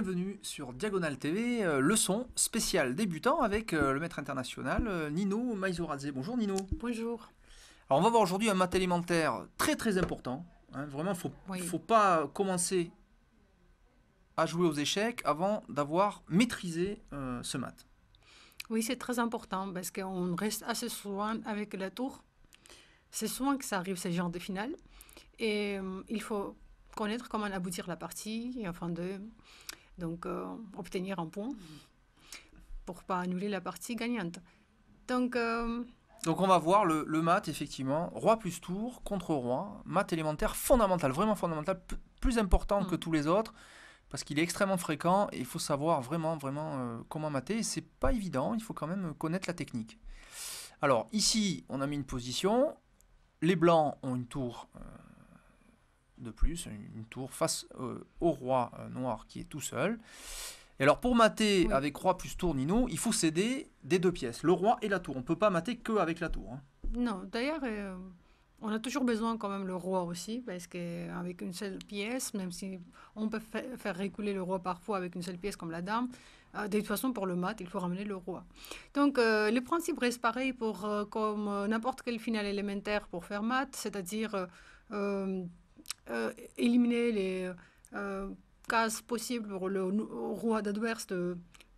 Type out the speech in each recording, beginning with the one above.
bienvenue sur Diagonal TV, euh, leçon spéciale débutant avec euh, le maître international euh, Nino Maizoradze. Bonjour Nino. Bonjour. Alors on va voir aujourd'hui un mat élémentaire très très important. Hein. vraiment, il faut, faut pas commencer à jouer aux échecs avant d'avoir maîtrisé ce mat. Oui, c'est très important parce qu'on reste assez souvent avec la tour. C'est souvent que ça arrive ce genre de finale. Et il faut connaître comment aboutir la partie, afin de donc, euh, obtenir un point pour pas annuler la partie gagnante. Donc, euh, donc on va voir le, mat, effectivement. Roi plus tour contre roi. Mat élémentaire fondamental, vraiment fondamental, plus important que mm. tous les autres. Parce qu'il est extrêmement fréquent et il faut savoir vraiment, vraiment euh, comment mater. C'est pas évident, il faut quand même connaître la technique. Alors ici, on a mis une position. Les blancs ont une tour de plus, une, tour face euh, au roi euh, noir qui est tout seul. Et alors pour mater avec roi plus tour Nino, il faut céder des deux pièces, le roi et la tour. On ne peut pas mater que avec la tour. Hein. Non, d'ailleurs, euh, on a toujours besoin quand même le roi aussi, parce qu'avec une seule pièce, même si on peut faire reculer le roi parfois avec une seule pièce comme la dame, de toute façon, pour le mat, il faut ramener le roi. Donc, le principe reste pareil pour comme n'importe quel final élémentaire pour faire mat, c'est-à-dire euh, éliminer les euh, euh, cases possibles pour le roi d'adverse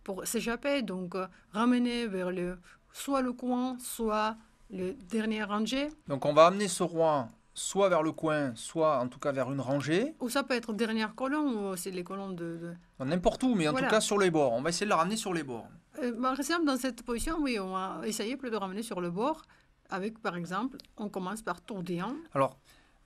pour s'échapper, donc ramener vers le, soit le coin, soit le dernier rangée Donc on va amener ce roi soit vers le coin, soit en tout cas vers une rangée. Ou ça peut être dernière colonne, ou c'est les colonnes de... N'importe où, mais en tout cas sur les bords. On va essayer de la ramener sur les bords. par bah, exemple, dans cette position, oui, on va essayer plus de ramener sur le bord, avec par exemple, on commence par tourner. Alors,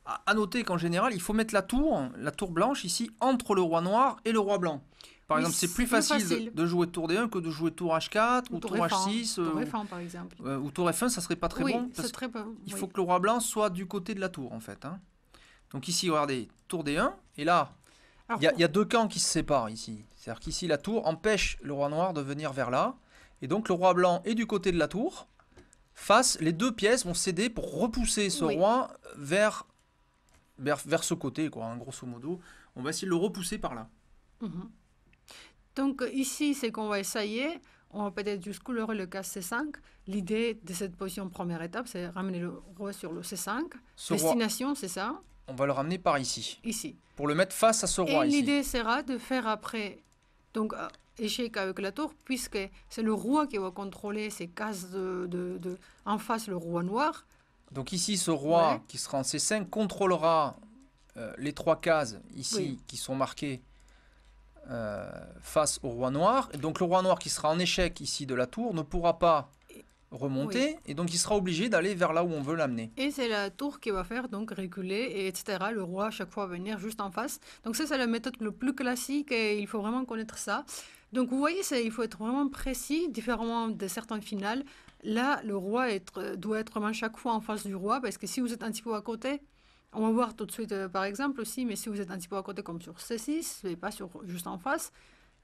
à noter qu'en général, il faut mettre la tour, la tour blanche ici, entre le roi noir et le roi blanc. Par exemple, c'est plus, facile, de jouer tour D1 que de jouer tour H4 ou, tour, H6. Euh, par exemple. Euh, ou tour F1, ça serait pas très bon. Il faut que le roi blanc soit du côté de la tour, en fait. Hein. Donc ici, regardez, tour D1, et là, il y, y, a deux camps qui se séparent ici. C'est-à-dire qu'ici, la tour empêche le roi noir de venir vers là. Et donc, le roi blanc est du côté de la tour. Face, les deux pièces vont céder pour repousser ce roi vers vers, ce côté, quoi, hein, grosso modo. On va essayer de le repousser par là. Mhm. Donc ici, c'est qu'on va essayer, on va peut-être juste colorer le cas C5. L'idée de cette position première étape, c'est ramener le roi sur le C5. Destination, c'est ça On va le ramener par ici. Ici. Pour le mettre face à ce roi Et l'idée sera de faire après, donc euh, échec avec la tour, puisque c'est le roi qui va contrôler ces cases de, de, en face, le roi noir. Donc ici, ce roi qui sera en C5 contrôlera euh, les trois cases ici qui sont marquées euh, face au roi noir. Et donc le roi noir qui sera en échec ici de la tour ne pourra pas remonter et donc il sera obligé d'aller vers là où on veut l'amener. Et c'est la tour qui va faire donc reculer et etc. Le roi à chaque fois va venir juste en face. Donc ça c'est la méthode le plus classique et il faut vraiment connaître ça. Donc vous voyez, il faut être vraiment précis, différemment de certains finales. Là, le roi doit être à chaque fois en face du roi, parce que si vous êtes un petit peu à côté, on va voir tout de suite euh, par exemple aussi, mais si vous êtes un petit peu à côté comme sur C6, et pas sur, juste en face,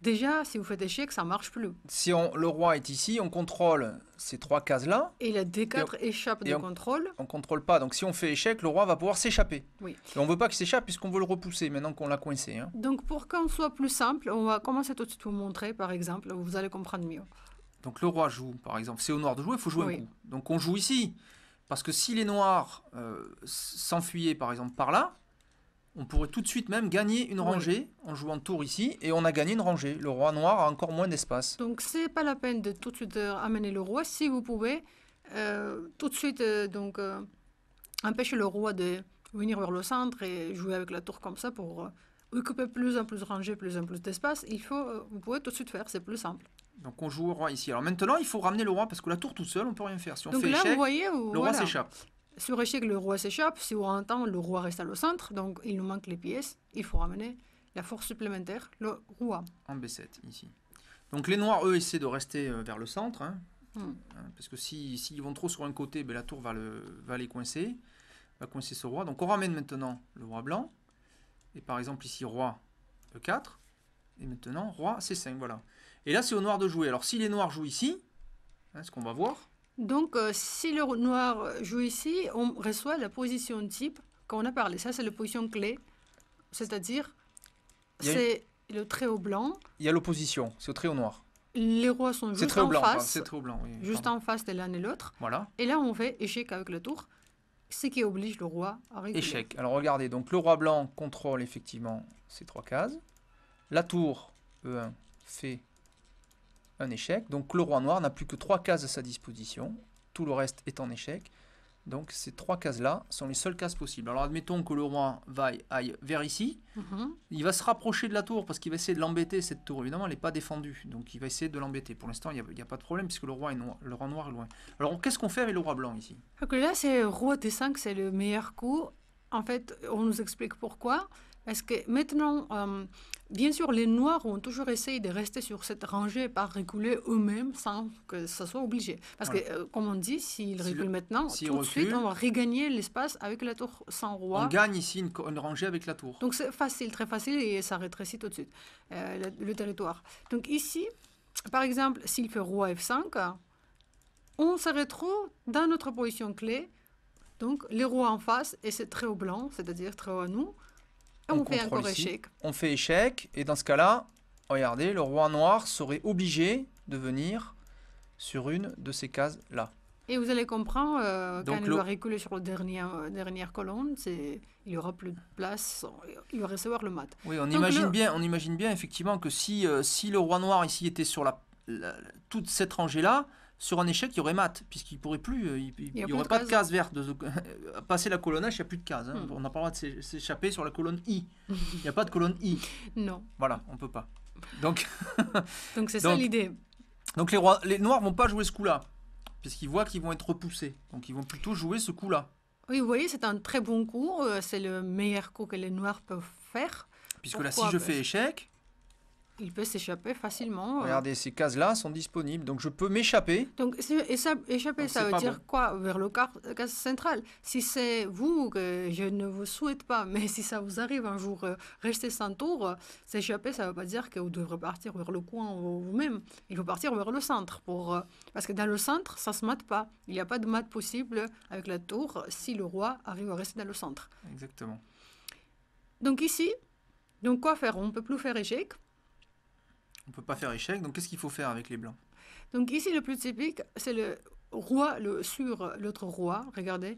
déjà, si vous faites échec, ça marche plus. Si le roi est ici, on contrôle ces trois cases-là. Et la D4 échappe de contrôle. On contrôle pas, donc si on fait échec, le roi va pouvoir s'échapper. Oui. Et on veut pas qu'il s'échappe puisqu'on veut le repousser maintenant qu'on l'a coincé. Hein. Donc pour qu'on soit plus simple, on va commencer tout de suite vous montrer par exemple, vous allez comprendre mieux. Donc le roi joue, par exemple. C'est au noir de jouer, il faut jouer un coup. Donc on joue ici. Parce que si les noirs euh, s'enfuyaient, par exemple, par là, on pourrait tout de suite même gagner une rangée en jouant tour ici, et on a gagné une rangée. Le roi noir a encore moins d'espace. Donc c'est pas la peine de tout de suite euh, amener le roi si vous pouvez euh, tout de suite donc empêcher le roi de venir vers le centre et jouer avec la tour comme ça pour occuper plus en plus de rangées, plus en plus d'espace. Il faut, vous pouvez tout de suite faire, c'est plus simple. Donc on joue au roi ici. Alors maintenant, il faut ramener le roi parce que la tour tout seul, on peut rien faire. Si on fait le roi s'échappe. Sur échec, le roi s'échappe. Si on entend, le roi reste à le centre. Donc il nous manque les pièces. Il faut ramener la force supplémentaire, le roi. En B7, ici. Donc les noirs, eux, essaient de rester euh, vers le centre. Hein. Hmm. Hein, parce que s'ils si, vont trop sur un côté, ben, la tour va, le, va les coincer. Va coincer ce roi. Donc on ramène maintenant le roi blanc. Et par exemple ici, roi E4. Euh, Et maintenant, roi C5, voilà. Et là, c'est au noir de jouer. Alors, si les noirs jouent ici, est hein, ce qu'on va voir. Donc, euh, si le noir joue ici, on reçoit la position type qu'on a parlé. Ça, c'est la position clé. C'est-à-dire, c'est le trait au blanc. Il y a l'opposition, c'est au trait au noir. Les rois sont juste en face. C'est au blanc, oui, Juste en face de l'un et l'autre. Voilà. Et là, on fait échec avec la tour, ce qui oblige le roi à réguler. Échec. Alors, regardez, donc le roi blanc contrôle effectivement ces trois cases. La tour, E1, fait un échec. Donc le roi noir n'a plus que trois cases à sa disposition, tout le reste est en échec. Donc ces trois cases-là sont les seules cases possibles. Alors admettons que le roi vaille, aille vers ici. Mhm. Il va se rapprocher de la tour parce qu'il va essayer de l'embêter, cette tour. Évidemment, elle n'est pas défendue. Donc il va essayer de l'embêter. Pour l'instant, il n'y a, pas de problème puisque le roi, est noir, le roi noir est loin. Alors qu'est-ce qu'on fait avec le roi blanc ici Là, c'est roi T5, c'est le meilleur coup. En fait, on nous explique pourquoi. Parce que maintenant, euh, bien sûr, les Noirs ont toujours essayé de rester sur cette rangée par reculer eux-mêmes sans que ça soit obligé. Parce que, euh, comme on dit, s'ils reculent maintenant, tout de suite, on va regagner l'espace avec la tour sans roi. On gagne ici une, rangée avec la tour. Donc c'est facile, très facile, et ça rétrécit tout de suite euh, le, le, territoire. Donc ici, par exemple, s'il fait roi F5, on se retrouve dans notre position clé. Donc les rois en face, et c'est très haut blanc, c'est-à-dire très haut à nous on, fait échec. On fait échec, et dans ce cas-là, regardez, le roi noir serait obligé de venir sur une de ces cases-là. Et vous allez comprendre, euh, quand il va reculer sur la dernière, euh, dernière colonne, il n'y aura plus de place, il va recevoir le mat. Oui, on, imagine, bien, on imagine bien effectivement que si, euh, si le roi noir ici était sur toute cette rangée-là, sur un échec, il y aurait mat, puisqu'il pourrait plus, euh, il, n'y aurait pas de case, verte. De, euh, passer la colonne H, il n'y a plus de case. Hein. Hmm. On n'a pas le droit de s'échapper sur la colonne I. Il n'y a pas de colonne I. Non. Voilà, on peut pas. Donc, donc c'est ça l'idée. Donc les, rois, les noirs vont pas jouer ce coup-là, puisqu'ils voient qu'ils vont être repoussés. Donc ils vont plutôt jouer ce coup-là. Oui, vous voyez, c'est un très bon coup. Euh, c'est le meilleur coup que les noirs peuvent faire. Puisque là, si je fais échec, il peut s'échapper facilement. Euh. Regardez, ces cases-là sont disponibles, donc je peux m'échapper. Donc, échapper, ça veut dire quoi Vers le case euh, central. Si c'est vous, que je ne vous souhaite pas, mais si ça vous arrive un jour, euh, rester sans tour, s'échapper, ça ne veut pas dire que vous devrez partir vers le coin vous-même. Il faut partir vers le centre. Pour, parce que dans le centre, ça ne se mate pas. Il n'y a pas de mate possible avec la tour si le roi arrive à rester dans le centre. Exactement. Donc ici, donc quoi faire On ne peut plus faire échec. On ne peut pas faire échec, donc qu'est-ce qu'il faut faire avec les blancs Donc ici, le plus typique, c'est le roi le, sur l'autre roi, regardez.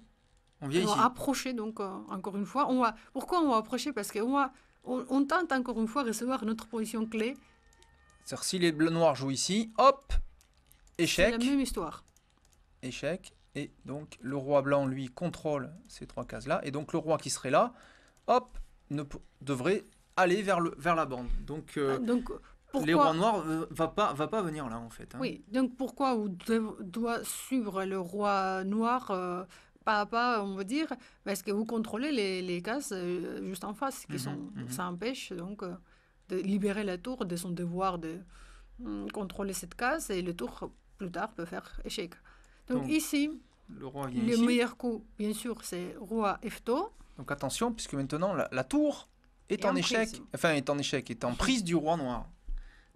On vient on va approcher, donc, euh, encore une fois. On va, pourquoi on va approcher Parce qu'on on, tente encore une fois recevoir notre position clé. C'est-à-dire, si les bleus noirs jouent ici, hop, échec. C'est la même histoire. Échec. Et donc, le roi blanc, lui, contrôle ces trois cases-là. Et donc, le roi qui serait là, hop, ne devrait aller vers, le, vers la bande. Donc, euh, ah, donc le Les rois noirs euh, va pas va pas venir là en fait. Hein. Oui, donc pourquoi on doit suivre le roi noir euh, pas à pas, on va dire, parce que vous contrôlez les, les cases euh, juste en face, qui mhm, sont, mhm. ça empêche donc de libérer la tour de son devoir de hmm, contrôler cette case et le tour plus tard peut faire échec. Donc, ici, le, roi meilleur coup, bien sûr, c'est roi Efto. Donc attention, puisque maintenant la, tour est en échec, enfin est en échec, est en prise du roi noir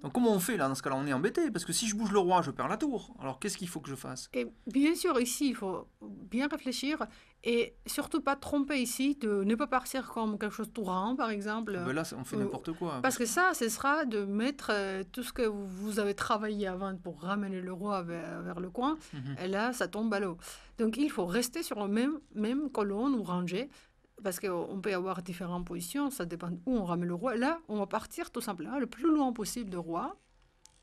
comment on fait là Dans ce cas-là, on est embêté, parce que si je bouge le roi, je perds la tour. Alors qu'est-ce qu'il faut que je fasse Bien sûr, ici, il faut bien réfléchir et surtout pas tromper ici, de ne pas partir comme quelque chose tout rond, par exemple. Ah ben là, on fait n'importe quoi. Hein, parce, que, ça, ce sera de mettre euh, tout ce que vous avez travaillé avant pour ramener le roi vers, le coin, mhm. et là, ça tombe à l'eau. Donc il faut rester sur la même, même colonne ou rangée, parce qu'on peut avoir différentes positions, ça dépend où on ramène le roi. Là, on va partir tout simplement le plus loin possible de roi.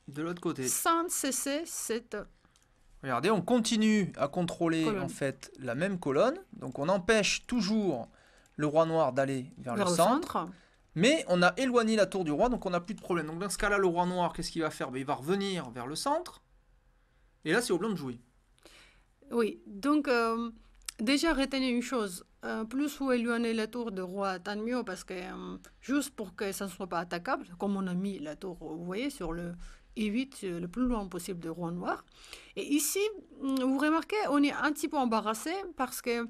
De l'autre côté. Sans cesser cette... Regardez, on continue à contrôler en fait la même colonne. Donc on empêche toujours le roi noir d'aller vers, le, centre. Mais on a éloigné la tour du roi, donc on n'a plus de problème. Donc dans ce cas-là, le roi noir, qu'est-ce qu'il va faire ben, Il va revenir vers le centre. Et là, c'est au blanc de jouer. Oui, donc euh, déjà retenez une chose. Euh, plus où il en la tour de roi, tant mieux, parce que euh, juste pour que ça ne soit pas attaquable, comme on a mis la tour, euh, vous voyez, sur le E8, le plus loin possible de roi noir. Et ici, mm, vous remarquez, on est un petit peu embarrassé parce que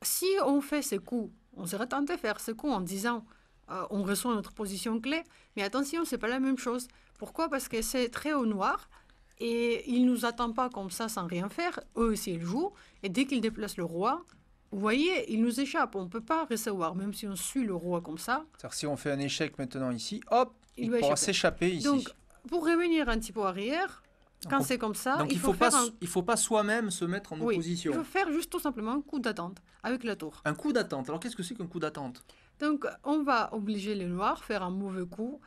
si on fait ce coup, on serait tenté de faire ce coup en disant on reçoit notre position clé, mais attention, ce n'est pas la même chose. Pourquoi Parce que c'est très haut noir et il ne nous attend pas comme ça sans rien faire. Eux aussi, ils jouent et dès qu'ils déplacent le roi, vous voyez, il nous échappe. On ne peut pas recevoir, même si on suit le roi comme ça. cest à si on fait un échec maintenant ici, hop, il, va pourra s'échapper ici. Donc, pour revenir un petit peu arrière, quand c'est comme ça, il faut, pas, faut pas soi-même se mettre en opposition. Il faut faire juste tout simplement un coup d'attente avec la tour. Un coup d'attente. Alors qu'est-ce que c'est qu'un coup d'attente Donc on va obliger les noirs à faire un mauvais coup,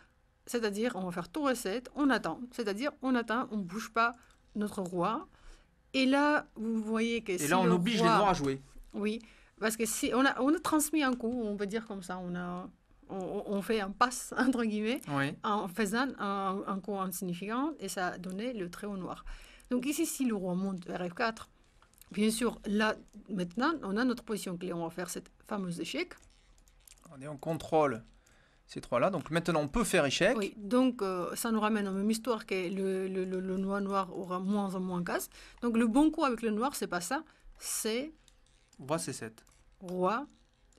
c'est-à-dire on va faire tour 7, on attend, c'est-à-dire on attend, on ne bouge pas notre roi. Et là, vous voyez que et là on oblige les noirs à jouer. Oui, parce que si on a, on a transmis un coup, on peut dire comme ça, on a on, on fait un passe entre guillemets en faisant un, un coup insignifiant et ça a donné le trait au noir. Donc ici, si le roi monte vers F4, bien sûr, là maintenant, on a notre position clé, on va faire cette fameuse échec. On est en contrôle ces trois-là. Donc maintenant, on peut faire échec. Oui, donc euh, ça nous ramène à la même histoire que le, le, le, noir noir aura moins en moins casse. Donc le bon coup avec le noir, c'est pas ça, c'est Roi C7. Roi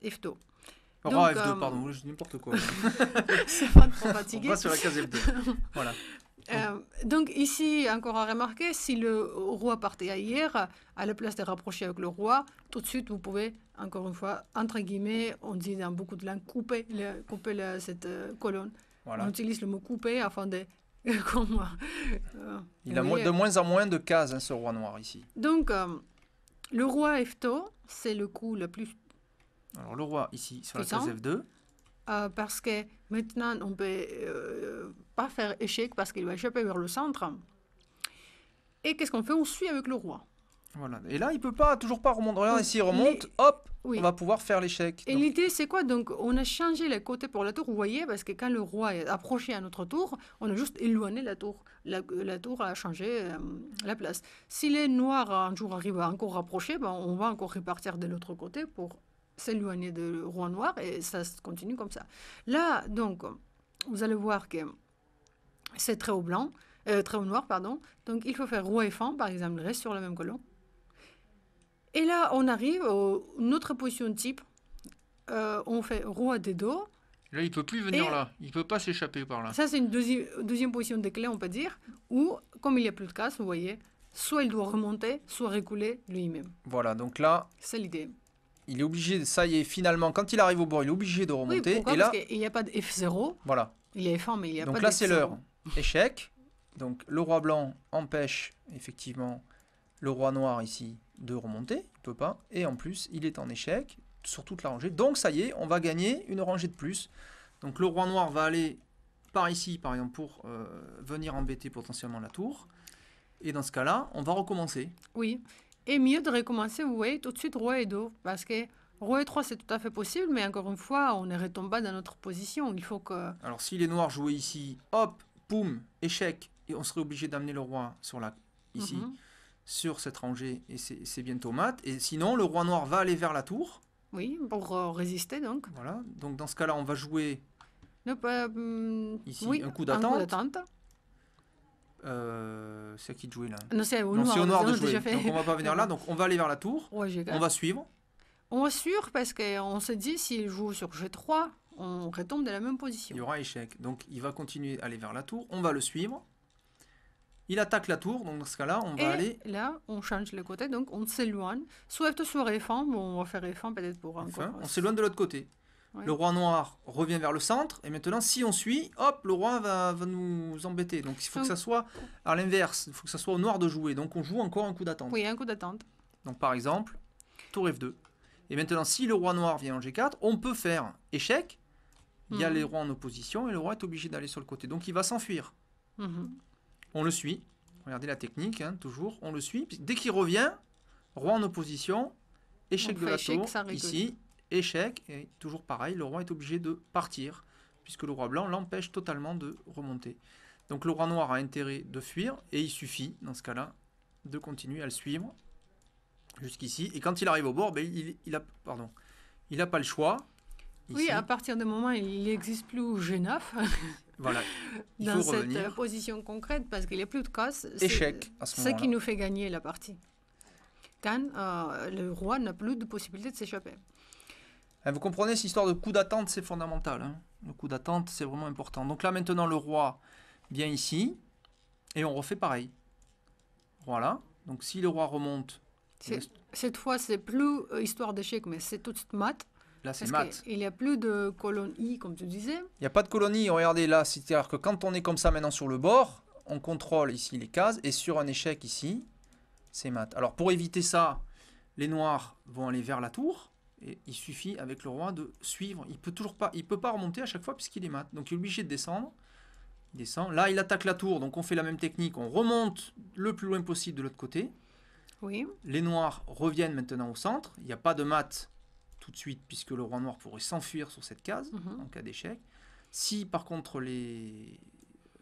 F2. Roi F2, euh, pardon, je dis n'importe quoi. C'est pas trop fatigué. On va sur la case F2. voilà. Euh, donc ici, encore à remarquer, si le roi partait ailleurs, à la place de rapprocher avec le roi, tout de suite, vous pouvez, encore une fois, entre guillemets, on dit dans beaucoup de langues, couper, le, couper cette euh, colonne. On utilise le mot couper afin de... comme, Il a de moins en moins de cases, hein, ce roi noir ici. Donc, le roi F2, c'est le coup le plus. Alors le roi ici sur la case F2. Euh, parce que maintenant on peut euh, pas faire échec parce qu'il va échapper vers le centre. Et qu'est-ce qu'on fait On suit avec le roi. Et là, il peut pas, toujours pas remonter. rien. s'il remonte, hop, on va pouvoir faire l'échec. Et l'idée, c'est quoi Donc, on a changé les côtés pour la tour, vous voyez, parce que quand le roi est approché à notre tour, on a juste éloigné la tour. La, tour a changé euh, la place. Si les noirs, un jour, arrivent à encore rapprocher, ben, on va encore repartir de l'autre côté pour s'éloigner du roi noir, et ça continue comme ça. Là, donc, vous allez voir que c'est très haut blanc, euh, très au noir, pardon. Donc, il faut faire roi et fan, par exemple, reste sur le même colon. Et là, on arrive à autre position type. Euh, on fait roi des dos. Là, il peut plus venir là. Il peut pas s'échapper par là. Ça, c'est une deuxième position de clé, on peut dire, où, comme il n'y a plus de casse, vous voyez, soit il doit remonter, soit reculer lui-même. Voilà, donc là... C'est l'idée. Il est obligé, ça y est, finalement, quand il arrive au bord, il est obligé de remonter. Oui, et là, Parce qu'il n'y a pas de F0. Voilà. Il est a F1, mais il n'y a pas de Donc là, c'est l'heure. Échec. Donc le roi blanc empêche, effectivement, le roi noir ici de remonter, il peut pas. Et en plus, il est en échec sur toute la rangée. Donc ça y est, on va gagner une rangée de plus. Donc le roi noir va aller par ici, par exemple, pour euh, venir embêter potentiellement la tour. Et dans ce cas-là, on va recommencer. Oui. Et mieux de recommencer, vous voyez, tout de suite roi et dos, Parce que roi et 3, c'est tout à fait possible, mais encore une fois, on est retombé dans notre position. Il faut que... Alors si les noirs jouaient ici, hop, poum, échec, et on serait obligé d'amener le roi sur la... ici. Mhm sur cette rangée et c'est bientôt tomate. Et sinon, le roi noir va aller vers la tour. Oui, pour euh, résister donc. Voilà, donc dans ce cas-là, on va jouer euh, mm, ici un coup d'attente. Euh, c'est à qui de jouer là Non, c'est au, noir, de jouer. Donc on va pas venir là, donc on va aller vers la tour. on va suivre. On va suivre parce qu'on se dit s'il joue sur G3, on retombe de la même position. Il y aura échec. Donc il va continuer à aller vers la tour, on va le suivre. Il attaque la tour, donc dans ce cas-là, on va Et aller. Là, on change le côté, donc on s'éloigne. Soit sur F1, on va faire F1 peut-être pour un coup. on s'éloigne de l'autre côté. Le roi noir revient vers le centre, et maintenant, si on suit, hop, le roi va, va nous embêter. Donc il faut que ça soit à l'inverse, il faut que ça soit au noir de jouer. Donc on joue encore un coup d'attente. Oui, un coup d'attente. Donc par exemple, tour F2. Et maintenant, si le roi noir vient en G4, on peut faire échec. Il y a mhm. les rois en opposition, et le roi est obligé d'aller sur le côté. Donc il va s'enfuir. Mhm on le suit. Regardez la technique, hein, toujours, on le suit. Dès qu'il revient, roi en opposition, échec de la tour, ici, échec, et toujours pareil, le roi est obligé de partir, puisque le roi blanc l'empêche totalement de remonter. Donc le roi noir a intérêt de fuir, et il suffit, dans ce cas-là, de continuer à le suivre jusqu'ici. Et quand il arrive au bord, ben, il, n'a a, pardon, il pas le choix, oui, à partir du moment où il n'existe plus G9, dans cette position concrète, parce qu'il n'y a plus de casse, échec à ce, qui nous fait gagner la partie. Quand euh, le roi n'a plus de possibilité de s'échapper. Eh, vous comprenez, cette histoire de coup d'attente, c'est fondamental. Hein. Le coup d'attente, c'est vraiment important. Donc là, maintenant, le roi vient ici, et on refait pareil. Voilà. Donc si le roi remonte... Cette fois, c'est plus euh, histoire d'échec, mais c'est toute mat. Là, c'est mat. Il n'y a plus de colonies, comme tu disais. Il n'y a pas de colonies. Regardez là, c'est-à-dire que quand on est comme ça maintenant sur le bord, on contrôle ici les cases et sur un échec ici, c'est mat. Alors pour éviter ça, les noirs vont aller vers la tour. Et il suffit avec le roi de suivre. Il peut toujours pas, il peut pas remonter à chaque fois puisqu'il est mat. Donc il est obligé de descendre. descend. Là, il attaque la tour. Donc on fait la même technique. On remonte le plus loin possible de l'autre côté. Oui. Les noirs reviennent maintenant au centre. Il n'y a pas de mat tout de suite, puisque le roi noir pourrait s'enfuir sur cette case donc mhm. en cas d'échec. Si par contre les...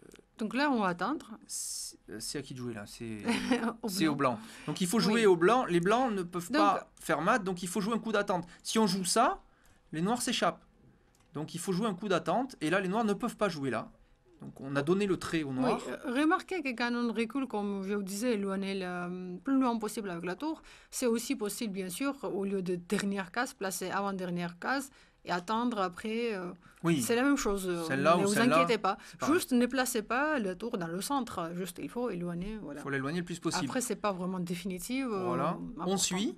Euh, donc là, on va atteindre. C'est euh, à qui de jouer là C'est au, blanc. Donc il faut jouer au blanc. Les blancs ne peuvent pas faire mat, donc il faut jouer un coup d'attente. Si on joue ça, les noirs s'échappent. Donc il faut jouer un coup d'attente. Et là, les noirs ne peuvent pas jouer là. Donc on a donné le trait au noir. Euh, remarquez que quand on recule, comme je vous disais, éloigner le euh, plus loin possible avec la tour, c'est aussi possible, bien sûr, au lieu de dernière case, placer avant-dernière case et attendre après. Euh, oui. C'est la même chose. ne vous inquiétez pas. Juste ne placez pas la tour dans le centre. Juste, il faut éloigner. Voilà. Il faut l'éloigner le plus possible. Après, c'est pas vraiment définitif. Voilà. on suit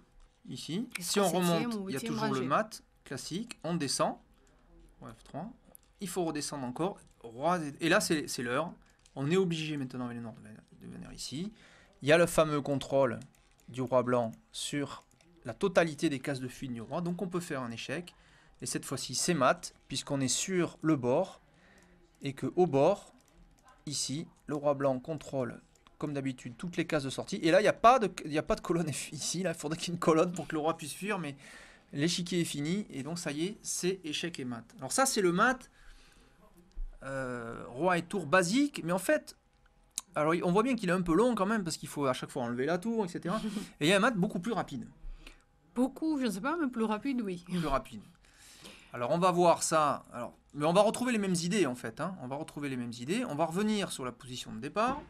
ici. Si on remonte, il y a toujours le mat classique. On descend. F3. Il faut redescendre encore et là, c'est l'heure. On est obligé maintenant, de venir ici. Il y a le fameux contrôle du roi blanc sur la totalité des cases de fuite du roi. Donc on peut faire un échec. Et cette fois-ci, c'est mat, puisqu'on est sur le bord. Et que au bord, ici, le roi blanc contrôle, comme d'habitude, toutes les cases de sortie. Et là, il n'y a, pas de, a pas de colonne ici. Là, il faudrait qu'il y ait une colonne pour que le roi puisse fuir. Mais l'échiquier est fini. Et donc, ça y est, c'est échec et mat. Alors ça, c'est le mat euh, roi et tour basique, mais en fait, alors on voit bien qu'il est un peu long quand même, parce qu'il faut à chaque fois enlever la tour, etc. et il y a un mat beaucoup plus rapide. Beaucoup, je ne sais pas, mais plus rapide, oui. Plus rapide. Alors on va voir ça, alors, mais on va retrouver les mêmes idées en fait, hein. on va retrouver les mêmes idées, on va revenir sur la position de départ.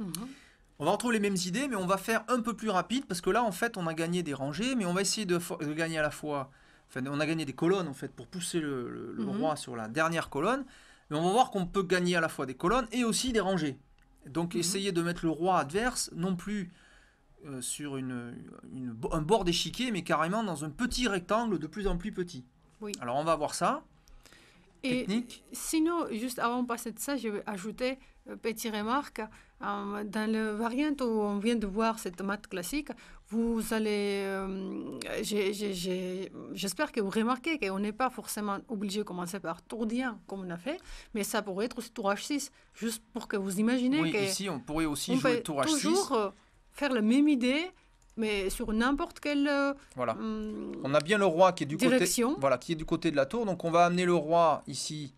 Mhm. On va retrouver les mêmes idées, mais on va faire un peu plus rapide, parce que là, en fait, on a gagné des rangées, mais on va essayer de, gagner à la fois... Enfin, on a gagné des colonnes, en fait, pour pousser le, mhm. roi sur la dernière colonne. Mais on va voir qu'on peut gagner à la fois des colonnes et aussi des rangées. Donc essayez mhm. essayer de mettre le roi adverse non plus euh, sur une, un bord d'échiquier, mais carrément dans un petit rectangle de plus en plus petit. Oui. Alors on va voir ça. Et sinon, juste avant de passer de ça, je vais ajouter une euh, petite remarque. Euh, dans le variante où on vient de voir cette maths classique, vous allez. Euh, j'espère que vous remarquez qu'on n'est pas forcément obligé de commencer par Tourdien, comme on a fait, mais ça pourrait être aussi Tour H6, juste pour que vous imaginez oui, ici, on pourrait aussi jouer peut Tour h toujours euh, faire la même idée. Mais sur n'importe quelle. Euh, voilà. Hum, on a bien le roi qui est du côté. Voilà, qui est du côté de la tour. Donc on va amener le roi ici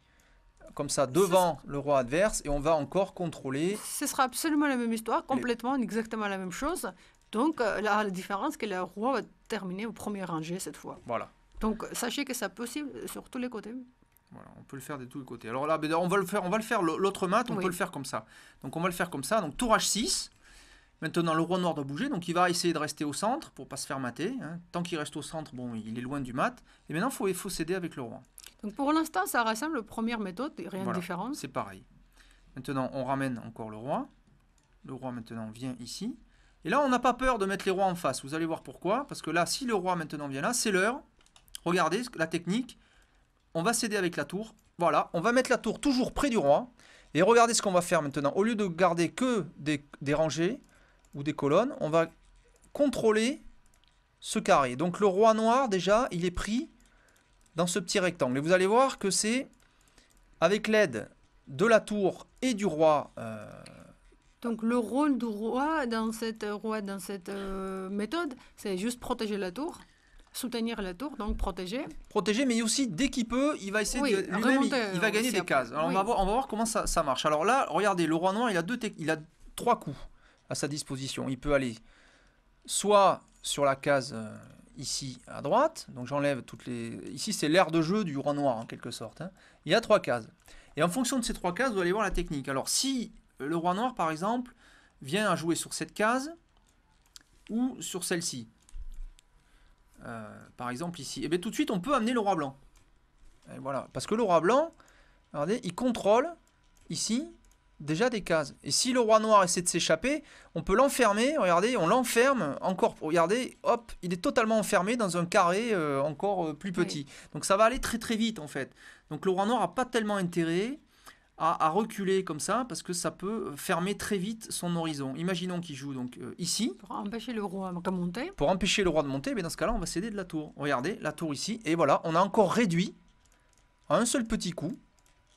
comme ça devant le roi adverse et on va encore contrôler. Ce sera absolument la même histoire, complètement, exactement la même chose, donc, euh, la, la différence, c'est que le roi va terminer au premier rangé cette fois. Voilà. Donc, euh, sachez que c'est possible euh, sur tous les côtés. Voilà, on peut le faire de tous les côtés. Alors là, ben, on va le faire, on va le faire l'autre mat, on peut le faire comme ça. Donc on va le faire comme ça. Donc tour H6. Maintenant, le roi noir doit bouger, donc il va essayer de rester au centre pour pas se faire mater. Hein. Tant qu'il reste au centre, bon, il est loin du mat. Et maintenant, il faut, céder avec le roi. Donc pour l'instant, ça ressemble la première méthode, rien de différent. C'est pareil. Maintenant, on ramène encore le roi. Le roi, maintenant, vient ici. Et là, on n'a pas peur de mettre les rois en face. Vous allez voir pourquoi. Parce que là, si le roi maintenant vient là, c'est l'heure. Regardez la technique. On va céder avec la tour. Voilà, on va mettre la tour toujours près du roi. Et regardez ce qu'on va faire maintenant. Au lieu de garder que des, rangées ou des colonnes, on va contrôler ce carré. Donc le roi noir, déjà, il est pris dans ce petit rectangle. Et vous allez voir que c'est avec l'aide de la tour et du roi euh, donc le rôle du roi dans cette, euh, roi dans cette euh, méthode, c'est juste protéger la tour, soutenir la tour, donc protéger. Protéger, mais aussi dès qu'il peut, il va essayer de lui il, va euh, gagner des cases. Alors on, va voir, on va voir comment ça, ça, marche. Alors là, regardez, le roi noir, il a, deux il a trois coups à sa disposition. Il peut aller soit sur la case ici à droite, donc j'enlève toutes les... Ici, c'est l'aire de jeu du roi noir, en quelque sorte. Hein. Il y a trois cases. Et en fonction de ces trois cases, vous allez voir la technique. Alors si le roi noir, par exemple, vient à jouer sur cette case ou sur celle-ci. Euh, par exemple, ici. Et eh bien, tout de suite, on peut amener le roi blanc. voilà. Parce que le roi blanc, regardez, il contrôle, ici, déjà des cases. Et si le roi noir essaie de s'échapper, on peut l'enfermer. Regardez, on l'enferme encore. Regardez, hop, il est totalement enfermé dans un carré euh, encore euh, plus petit. Donc, ça va aller très, très vite, en fait. Donc, le roi noir n'a pas tellement intérêt à, reculer comme ça parce que ça peut fermer très vite son horizon. Imaginons qu'il joue donc euh, ici. Pour empêcher le roi de monter. Pour empêcher le roi de monter, mais dans ce cas-là, on va céder de la tour. Regardez, la tour ici, et voilà, on a encore réduit à un seul petit coup,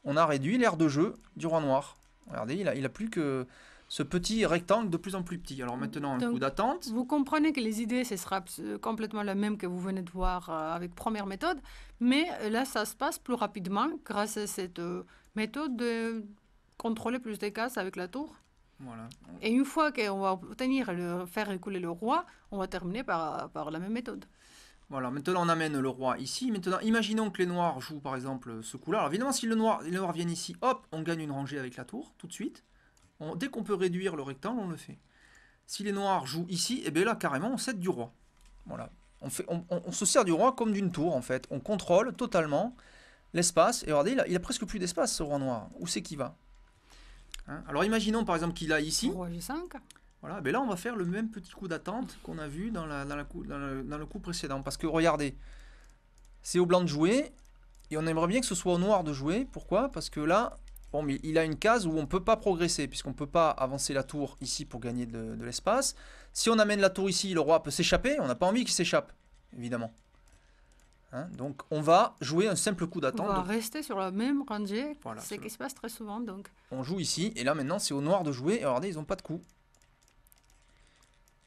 on a réduit l'aire de jeu du roi noir. Regardez, il a, il a plus que ce petit rectangle de plus en plus petit. Alors maintenant, un coup d'attente. Vous comprenez que les idées, ce sera complètement la même que vous venez de voir euh, avec première méthode, mais euh, là, ça se passe plus rapidement grâce à cette euh, méthode de contrôler plus des cases avec la tour. Voilà. Et une fois qu'on va obtenir le faire écouler le roi, on va terminer par, la même méthode. Voilà, maintenant on amène le roi ici. Maintenant, imaginons que les noirs jouent par exemple ce coup-là. évidemment, si le noir, les noirs viennent ici, hop, on gagne une rangée avec la tour, tout de suite dès qu'on peut réduire le rectangle, on le fait. Si les noirs jouent ici, et eh bien là, carrément, on cède du roi. Voilà. On, se sert du roi comme d'une tour, en fait. On contrôle totalement l'espace. Et regardez, il a, presque plus d'espace, ce roi noir. Où c'est qu'il va hein Alors imaginons, par exemple, qu'il a ici... Roi G5 voilà, mais eh là on va faire le même petit coup d'attente qu'on a vu dans, le, dans, le, coup précédent. Parce que regardez, c'est au blanc de jouer, et on aimerait bien que ce soit au noir de jouer. Pourquoi Parce que là, Bon, mais il a une case où on ne peut pas progresser, puisqu'on ne peut pas avancer la tour ici pour gagner de, l'espace. Si on amène la tour ici, le roi peut s'échapper. On n'a pas envie qu'il s'échappe, évidemment. Hein, donc on va jouer un simple coup d'attente. On va rester sur la même rangée, c'est ce qui se passe très souvent. donc. On joue ici, et là maintenant c'est au noir de jouer, et regardez, ils n'ont pas de coup.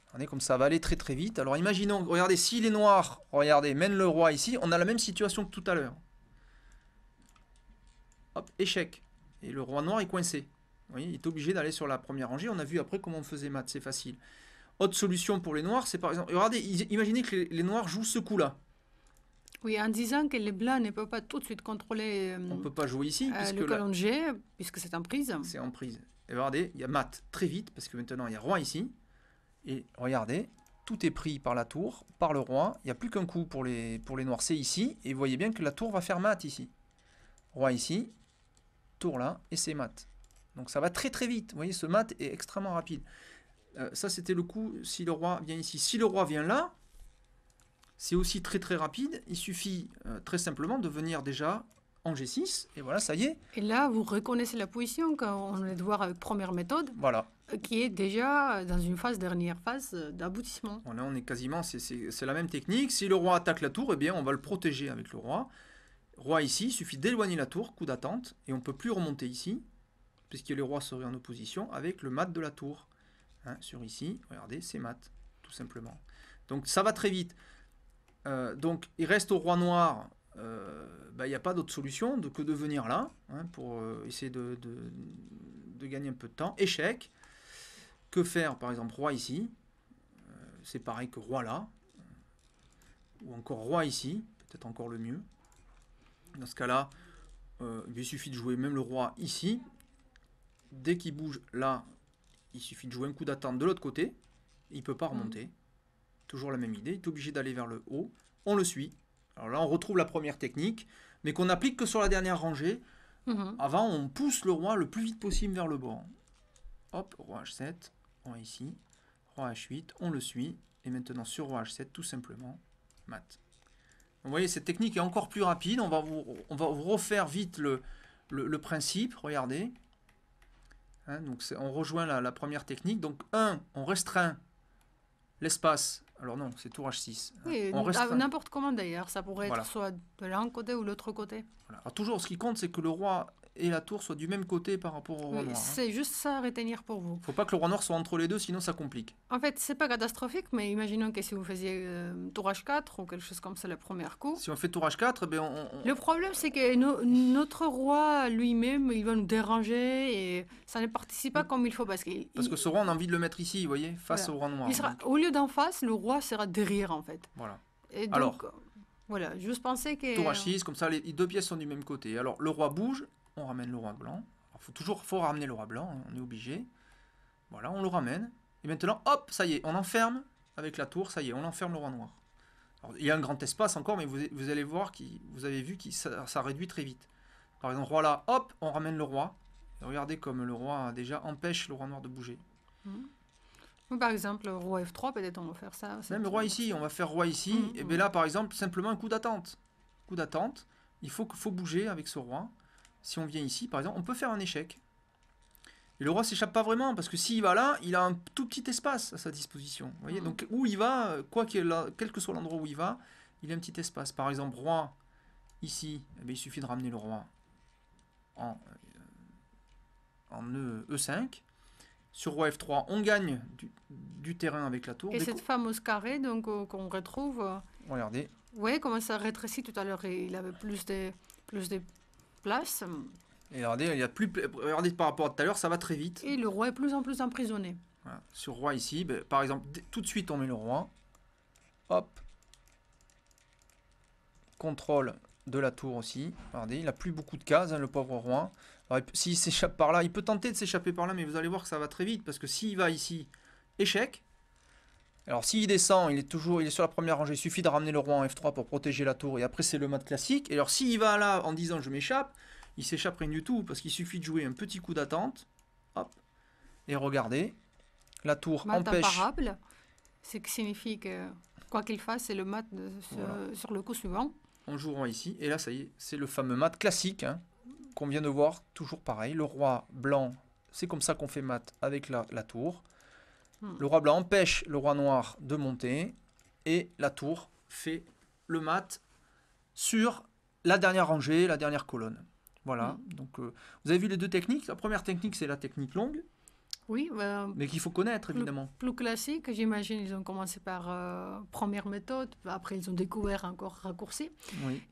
Regardez comme ça va aller très très vite. Alors imaginons, regardez, s'il si est noir, regardez, mène le roi ici, on a la même situation que tout à l'heure. Hop, échec. Et le roi noir est coincé. il est obligé d'aller sur la première rangée. On a vu après comment on faisait mat, c'est facile. Autre solution pour les noirs, c'est par exemple... Regardez, imaginez que les, noirs jouent ce coup-là. Oui, en disant que les blancs ne peuvent pas tout de suite contrôler... Euh, on ne peut pas jouer ici, euh, puisque... G, puisque c'est en prise. C'est en prise. Et regardez, il y a mat très vite, parce que maintenant, il y a roi ici. Et regardez, tout est pris par la tour, par le roi. Il n'y a plus qu'un coup pour les, pour les noirs, c'est ici. Et vous voyez bien que la tour va faire mat ici. Roi ici, tour là, et c'est mat. Donc ça va très très vite. Vous voyez, ce mat est extrêmement rapide. Euh, ça, c'était le coup si le roi vient ici. Si le roi vient là, c'est aussi très très rapide. Il suffit euh, très simplement de venir déjà en G6, et voilà, ça y est. Et là, vous reconnaissez la position quand on est voir avec première méthode. Voilà. Euh, qui est déjà dans une phase, dernière phase d'aboutissement. Voilà, on est quasiment, c'est la même technique. Si le roi attaque la tour, eh bien, on va le protéger avec le roi. Roi ici, il suffit d'éloigner la tour, coup d'attente, et on ne peut plus remonter ici, puisque le roi serait en opposition avec le mat de la tour. Hein, sur ici, regardez, c'est mat, tout simplement. Donc ça va très vite. Euh, donc il reste au roi noir, euh, bah, il n'y a pas d'autre solution que de venir là, hein, pour euh, essayer de, gagner un peu de temps. Échec. Que faire Par exemple, roi ici. c'est pareil que roi là. Ou encore roi ici, peut-être encore le mieux. Dans ce cas-là, euh, il suffit de jouer même le roi ici. Dès qu'il bouge là, il suffit de jouer un coup d'attente de l'autre côté. Il ne peut pas remonter. Mm. Toujours la même idée, il est obligé d'aller vers le haut. On le suit. Alors là, on retrouve la première technique, mais qu'on n'applique que sur la dernière rangée. Mm-hmm. Avant, on pousse le roi le plus vite possible vers le bord. Hop, roi h7, roi ici, roi h8, on le suit. Et maintenant sur roi h7, tout simplement, mat. Vous voyez, cette technique est encore plus rapide. On va vous, va refaire vite le, principe. Regardez. Hein, donc on rejoint la, première technique. Donc 1, on restreint l'espace. Alors non, c'est tour H6. Hein, oui, ah, n'importe comment d'ailleurs. Ça pourrait être soit de l'un côté ou l'autre côté. Alors toujours, ce qui compte, c'est que le roi et la tour soit du même côté par rapport au roi noir. Hein. C'est juste ça à retenir pour vous. Faut pas que le roi noir soit entre les deux, sinon ça complique. En fait, c'est pas catastrophique, mais imaginons que si vous faisiez euh, tour H4 ou quelque chose comme ça le premier coup. Si on fait tour H4, ben on, Le problème, c'est que notre roi lui-même, il va nous déranger et ça ne participe pas comme il faut parce que. Parce que ce roi, on a envie de le mettre ici, vous voyez, face au roi noir. sera, au lieu d'en face, le roi sera derrière en fait. Voilà. Et Alors. Voilà, juste pensais que. Tour H6, comme ça, les deux pièces sont du même côté. Alors, le roi bouge, on ramène le roi blanc. il faut toujours faut ramener le roi blanc, hein, on est obligé. Voilà, on le ramène. Et maintenant, hop, ça y est, on enferme avec la tour, ça y est, on enferme le roi noir. il y a un grand espace encore, mais vous, allez voir, vous avez vu que ça, réduit très vite. Par exemple, roi là, hop, on ramène le roi. regardez comme le roi déjà empêche le roi noir de bouger. Mmh. par exemple, roi F3, peut-être on va faire ça. Même roi ici, on va faire roi ici. Mmh, et bien mmh. là, par exemple, simplement un coup d'attente. Coup d'attente, il faut, faut bouger avec ce roi si on vient ici, par exemple, on peut faire un échec. Et le roi s'échappe pas vraiment, parce que s'il va là, il a un tout petit espace à sa disposition. Vous voyez mm. Donc où il va, quoi quel que soit l'endroit où il va, il a un petit espace. Par exemple, roi, ici, eh il suffit de ramener le roi en, euh, e, 5 e Sur roi F3, on gagne du, terrain avec la tour. Et cette fameuse carrée donc euh, qu'on retrouve... Euh, Regardez. Vous voyez comment ça rétrécit tout à l'heure, il avait plus de... Plus de et regardez, il y a plus, regardez par rapport à tout à l'heure, ça va très vite. Et le roi est plus en plus emprisonné. Ce Sur roi ici, ben, par exemple, tout de suite on met le roi. Hop. Contrôle de la tour aussi. Regardez, il n'a plus beaucoup de cases, hein, le pauvre roi. S'il s'échappe par là, il peut tenter de s'échapper par là, mais vous allez voir que ça va très vite. Parce que s'il va ici, échec. Alors s'il descend, il est toujours il est sur la première rangée, il suffit de ramener le roi en F3 pour protéger la tour, et après c'est le mat classique. Et alors s'il va là en disant je m'échappe, il s'échappe rien du tout, parce qu'il suffit de jouer un petit coup d'attente, hop, et regardez, la tour empêche... empêche... imparable, ce qui signifie que quoi qu'il fasse, c'est le mat sur, le coup suivant. On joue ici, et là ça y est, c'est le fameux mat classique, hein, qu'on vient de voir, toujours pareil, le roi blanc, c'est comme ça qu'on fait mat avec la tour, Hmm. Le roi blanc empêche le roi noir de monter et la tour fait le mat sur la dernière rangée, la dernière colonne. Voilà, hmm. donc euh, vous avez vu les deux techniques. La première technique, c'est la technique longue. Oui, euh, mais qu'il faut connaître évidemment. Plus, classique, j'imagine, ils ont commencé par euh, première méthode, après ils ont découvert encore raccourci.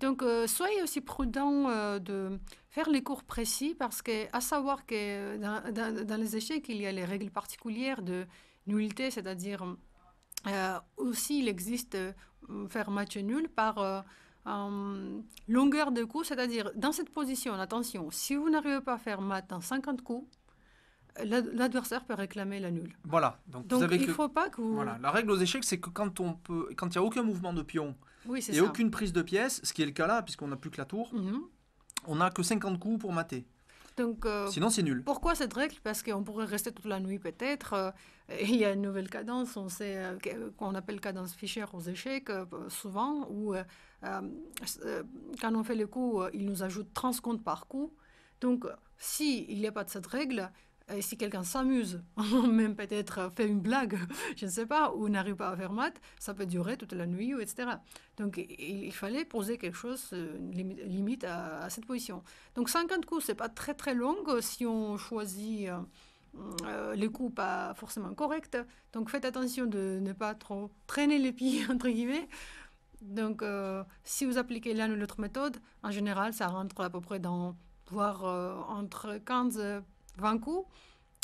Donc soyez aussi prudents de faire les cours précis parce que, à savoir que dans, dans les échecs, il y a les règles particulières de nullité, c'est-à-dire euh, aussi il existe euh, faire match nul par euh, longueur de coup, c'est-à-dire dans cette position, attention, si vous n'arrivez pas à faire mat en 50 coups, l'adversaire peut réclamer la nulle. Voilà. Donc, il ne faut pas que Voilà. La règle aux échecs, c'est que quand on peut, quand il n'y a aucun mouvement de pion oui, et aucune prise de pièce, ce qui est le cas là, puisqu'on n'a plus que la tour, mhm. on n'a que 50 coups pour mater. Euh, Sinon, c'est nul. Pourquoi cette règle Parce qu'on pourrait rester toute la nuit peut-être. Euh, il y a une nouvelle cadence, on sait euh, qu'on appelle cadence Fischer aux échecs, souvent, où quand on fait le coup, il nous ajoute 30 secondes par coup. Donc, s'il n'y a pas de cette règle, et euh, si quelqu'un s'amuse, même peut-être fait une blague, je ne sais pas, ou n'arrive pas à faire maths, ça peut durer toute la nuit, etc. Donc il, fallait poser quelque chose euh, limite, à, cette position. Donc 50 coups, ce n'est pas très très long euh, si on choisit les coups pas forcément corrects. Donc faites attention de ne pas trop traîner les pieds, entre guillemets. Donc si vous appliquez l'un ou l'autre méthode, en général, ça rentre à peu près dans, voire entre 15 coups.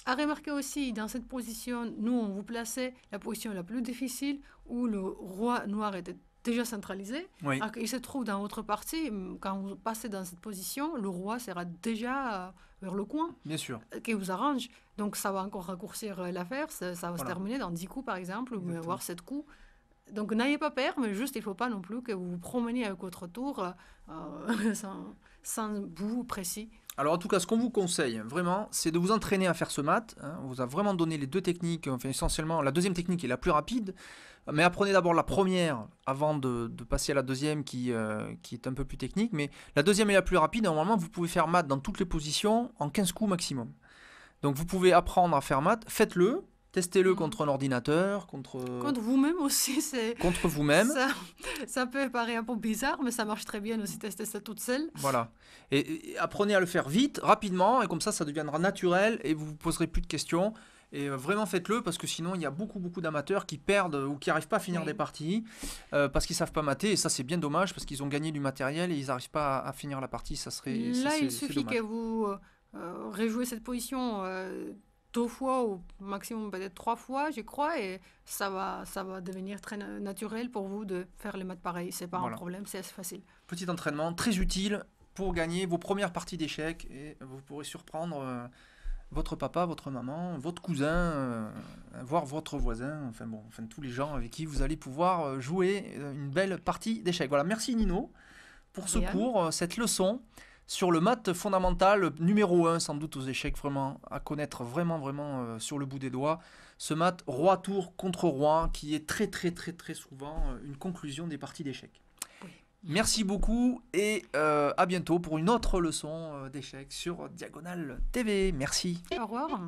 a remarquer aussi, dans cette position, nous, on vous plaçait la position la plus difficile où le roi noir était déjà centralisé. Il se trouve dans votre partie, quand vous passez dans cette position, le roi sera déjà euh, vers le coin. Bien sûr. Euh, qui vous arrange. Donc ça va encore raccourcir euh, l'affaire. Ça, va se terminer dans 10 coups, par exemple, pouvez avoir 7 coups. Donc n'ayez pas peur, mais juste il ne faut pas non plus que vous vous promeniez avec votre tour sans, sans bout précis. Alors en tout cas, ce qu'on vous conseille vraiment, c'est de vous entraîner à faire ce mat. Hein. On vous a vraiment donné les deux techniques, enfin essentiellement la deuxième technique est la plus rapide, mais apprenez d'abord la première avant de, passer à la deuxième qui, euh, qui est un peu plus technique. Mais la deuxième est la plus rapide, normalement vous pouvez faire mat dans toutes les positions en 15 coups maximum. Donc vous pouvez apprendre à faire mat, faites-le, Testez-le mhm. contre un ordinateur, contre... Euh, contre vous-même aussi, c'est... Contre vous-même. Ça, peut paraître un peu bizarre, mais ça marche très bien aussi, testez ça toute seule. Voilà. Et, apprenez à le faire vite, rapidement, et comme ça, ça deviendra naturel, et vous vous poserez plus de questions. Et euh, vraiment faites-le, parce que sinon, il y a beaucoup, beaucoup d'amateurs qui perdent euh, ou qui n'arrivent pas à finir des parties, parce qu'ils ne savent pas mater, et ça, c'est bien dommage, parce qu'ils ont gagné du matériel, et ils n'arrivent pas à, finir la partie, ça serait... Là, il suffit que vous... Euh, cette position deux fois ou maximum peut-être trois fois, je crois, et ça va, ça va devenir très naturel pour vous de faire les maths pareil. C'est pas un problème, c'est assez facile. Petit entraînement très utile pour gagner vos premières parties d'échecs et vous pourrez surprendre euh, votre papa, votre maman, votre cousin, euh, voire votre voisin, enfin bon, enfin tous les gens avec qui vous allez pouvoir euh, jouer une belle partie d'échecs. Voilà, merci Nino pour ce cours, cette leçon sur le mat fondamental numéro 1 sans doute aux échecs vraiment à connaître vraiment vraiment euh, sur le bout des doigts ce mat roi tour contre roi qui est très très très très souvent euh, une conclusion des parties d'échecs. Merci beaucoup et euh, à bientôt pour une autre leçon d'échecs sur Diagonale TV. Merci. Au revoir.